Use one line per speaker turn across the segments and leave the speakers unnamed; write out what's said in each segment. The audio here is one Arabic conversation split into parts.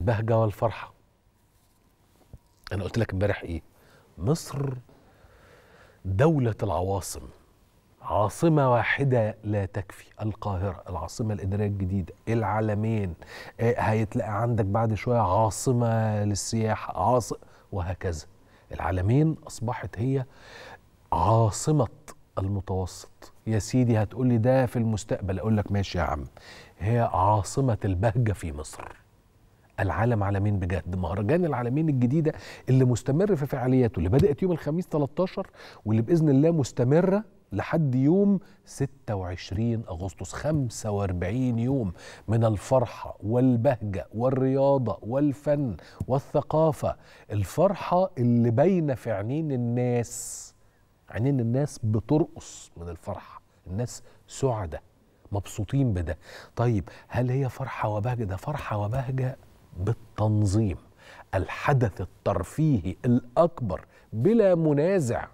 البهجة والفرحة أنا قلت لك امبارح إيه مصر دولة العواصم عاصمة واحدة لا تكفي القاهرة العاصمة الإدارية الجديدة العالمين آه، هيتلاقي عندك بعد شوية عاصمة للسياحة عاصمة وهكذا العالمين أصبحت هي عاصمة المتوسط يا سيدي هتقولي ده في المستقبل أقول لك ماشي يا عم هي عاصمة البهجة في مصر العالم عالمين بجد مهرجان العالمين الجديدة اللي مستمر في فعالياته اللي بدأت يوم الخميس 13 واللي بإذن الله مستمرة لحد يوم 26 أغسطس 45 يوم من الفرحة والبهجة والرياضة والفن والثقافة الفرحة اللي باينة في عينين الناس عينين الناس بترقص من الفرحة الناس سعدة مبسوطين بده طيب هل هي فرحة وبهجة ده فرحة وبهجة بالتنظيم الحدث الترفيهي الأكبر بلا منازع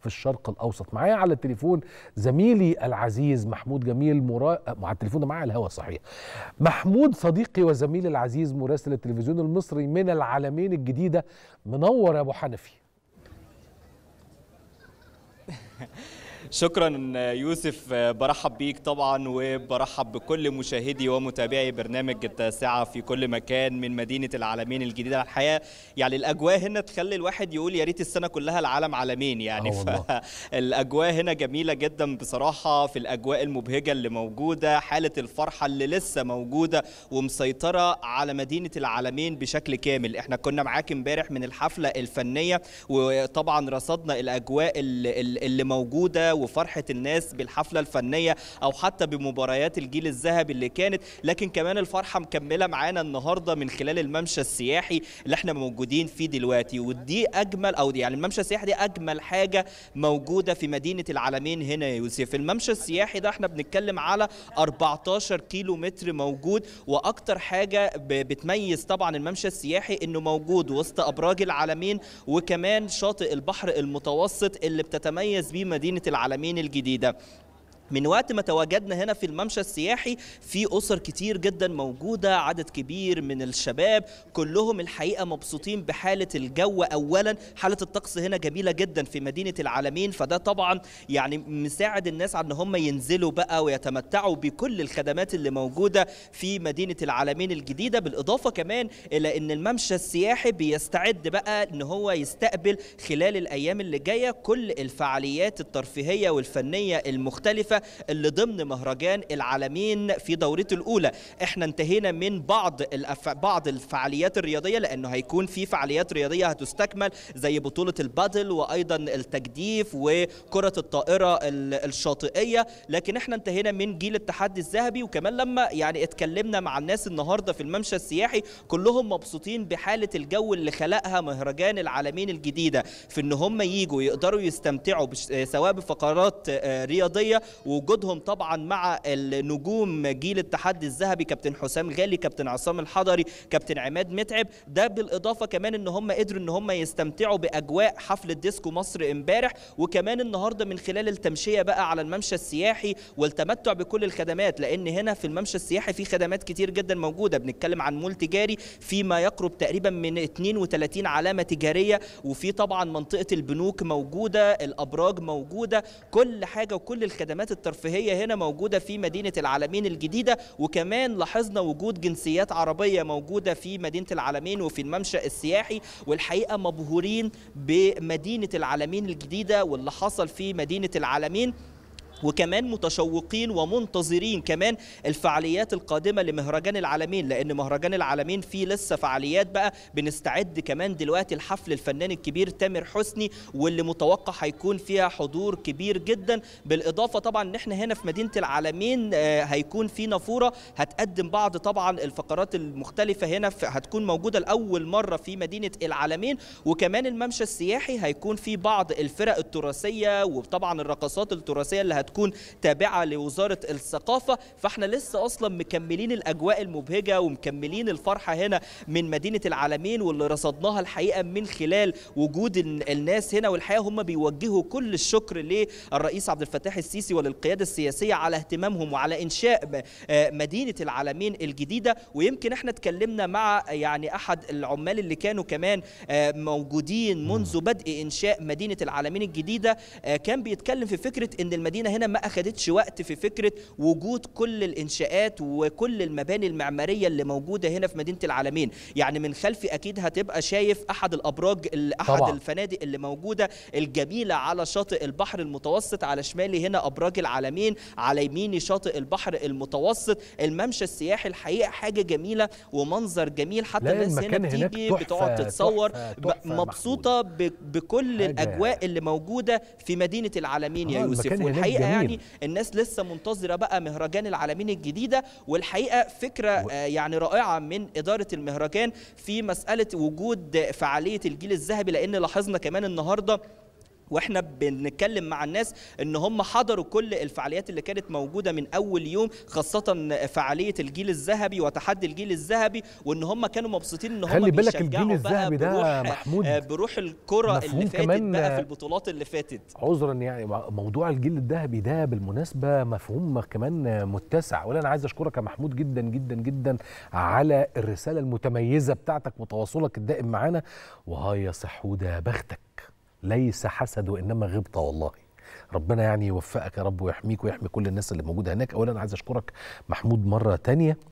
في الشرق الأوسط معايا على التليفون زميلي العزيز محمود جميل مرا... على التليفون معايا الهوا صحيح محمود صديقي وزميلي العزيز مراسل التلفزيون المصري من العالمين الجديدة منور يا أبو حنفي
شكرا يوسف برحب بيك طبعا وبرحب بكل مشاهدي ومتابعي برنامج التاسعة في كل مكان من مدينة العالمين الجديدة الحياة يعني الأجواء هنا تخلي الواحد يقول يا ريت السنة كلها العالم عالمين يعني فالأجواء اه هنا جميلة جدا بصراحة في الأجواء المبهجة اللي موجودة حالة الفرحة اللي لسه موجودة ومسيطرة على مدينة العالمين بشكل كامل احنا كنا معاك امبارح من الحفلة الفنية وطبعا رصدنا الأجواء اللي موجودة وفرحه الناس بالحفله الفنيه او حتى بمباريات الجيل الذهبي اللي كانت لكن كمان الفرحه مكمله معانا النهارده من خلال الممشى السياحي اللي احنا موجودين فيه دلوقتي ودي اجمل او دي يعني الممشى السياحي دي اجمل حاجه موجوده في مدينه العالمين هنا يا يوسف الممشى السياحي ده احنا بنتكلم على 14 كيلو متر موجود واكتر حاجه بتميز طبعا الممشى السياحي انه موجود وسط ابراج العالمين وكمان شاطئ البحر المتوسط اللي بتتميز بيه مدينه العالمين العالمين الجديدة من وقت ما تواجدنا هنا في الممشى السياحي في أسر كتير جدا موجودة عدد كبير من الشباب كلهم الحقيقة مبسوطين بحالة الجو أولا حالة الطقس هنا جميلة جدا في مدينة العالمين فده طبعا يعني مساعد الناس على أن هم ينزلوا بقى ويتمتعوا بكل الخدمات اللي موجودة في مدينة العالمين الجديدة بالإضافة كمان إلى أن الممشى السياحي بيستعد بقى أن هو يستقبل خلال الأيام اللي جاية كل الفعاليات الترفيهية والفنية المختلفة اللي ضمن مهرجان العالمين في دورته الأولى احنا انتهينا من بعض الأف... بعض الفعاليات الرياضية لأنه هيكون في فعاليات رياضية هتستكمل زي بطولة البادل وأيضا التجديف وكرة الطائرة الشاطئية لكن احنا انتهينا من جيل التحدي الذهبي وكمان لما يعني اتكلمنا مع الناس النهاردة في الممشى السياحي كلهم مبسوطين بحالة الجو اللي خلقها مهرجان العالمين الجديدة في ان هم ييجوا يقدروا يستمتعوا سواء بفقرات آه، رياضية وجودهم طبعا مع النجوم جيل التحدي الذهبي كابتن حسام غالي كابتن عصام الحضري كابتن عماد متعب ده بالاضافه كمان ان هم قدروا ان هم يستمتعوا باجواء حفله ديسكو مصر امبارح وكمان النهارده من خلال التمشيه بقى على الممشى السياحي والتمتع بكل الخدمات لان هنا في الممشى السياحي في خدمات كتير جدا موجوده بنتكلم عن مول تجاري في ما يقرب تقريبا من 32 علامه تجاريه وفي طبعا منطقه البنوك موجوده الابراج موجوده كل حاجه وكل الخدمات الترفيهية هنا موجودة في مدينة العالمين الجديدة وكمان لاحظنا وجود جنسيات عربية موجودة في مدينة العالمين وفي الممشى السياحي والحقيقة مبهورين بمدينة العالمين الجديدة واللي حصل في مدينة العالمين وكمان متشوقين ومنتظرين كمان الفعاليات القادمة لمهرجان العالمين لأن مهرجان العالمين فيه لسه فعاليات بقى بنستعد كمان دلوقتي الحفل الفنان الكبير تامر حسني واللي متوقع هيكون فيها حضور كبير جدا بالإضافة طبعا إن احنا هنا في مدينة العالمين آه، هيكون في نافورة هتقدم بعض طبعا الفقرات المختلفة هنا هتكون موجودة لأول مرة في مدينة العالمين وكمان الممشى السياحي هيكون في بعض الفرق التراثية وطبعا الرقصات التراثية اللي هتكون هتكون تابعه لوزاره الثقافه فاحنا لسه اصلا مكملين الاجواء المبهجه ومكملين الفرحه هنا من مدينه العالمين واللي رصدناها الحقيقه من خلال وجود الناس هنا والحقيقه هم بيوجهوا كل الشكر للرئيس عبد الفتاح السيسي وللقياده السياسيه على اهتمامهم وعلى انشاء آه، مدينه العالمين الجديده ويمكن احنا اتكلمنا مع يعني احد العمال اللي كانوا كمان آه، موجودين منذ بدء انشاء مدينه العالمين الجديده آه، كان بيتكلم في فكره ان المدينه هنا هنا ما أخدتش وقت في فكرة وجود كل الإنشاءات وكل المباني المعمارية اللي موجودة هنا في مدينة العالمين يعني من خلفي أكيد هتبقى شايف أحد الأبراج أحد طبعا. الفنادق اللي موجودة الجميلة على شاطئ البحر المتوسط على شمالي هنا أبراج العالمين على يميني شاطئ البحر المتوسط الممشى السياحي الحقيقة حاجة جميلة ومنظر جميل حتى الناس هنا بتيجي بتقعد تتصور تحفة تحفة مبسوطة بكل الأجواء اللي موجودة في مدينة العالمين يا آه، يوسف والحقيقة يعني الناس لسه منتظره بقى مهرجان العالمين الجديده والحقيقه فكره و... آه، يعني رائعه من اداره المهرجان في مساله وجود فعاليه الجيل الذهبي لان لاحظنا كمان النهارده واحنا بنتكلم مع الناس ان هم حضروا كل الفعاليات اللي كانت موجوده من اول يوم خاصه فعاليه الجيل الذهبي وتحدي الجيل الذهبي وان هم كانوا مبسوطين ان هم خلي بالك الجيل الذهبي ده محمود آه، بروح الكره اللي فاتت بقى في البطولات اللي فاتت
عذرا يعني موضوع الجيل الذهبي ده بالمناسبه مفهوم كمان متسع ولا انا عايز اشكرك يا محمود جدا جدا جدا على الرساله المتميزه بتاعتك وتواصلك الدائم معانا وهيا صحوده بختك ليس حسد وانما غبطه والله ربنا يعني يوفقك يا رب ويحميك ويحمي كل الناس اللي موجوده هناك اولا عايز اشكرك محمود مره تانية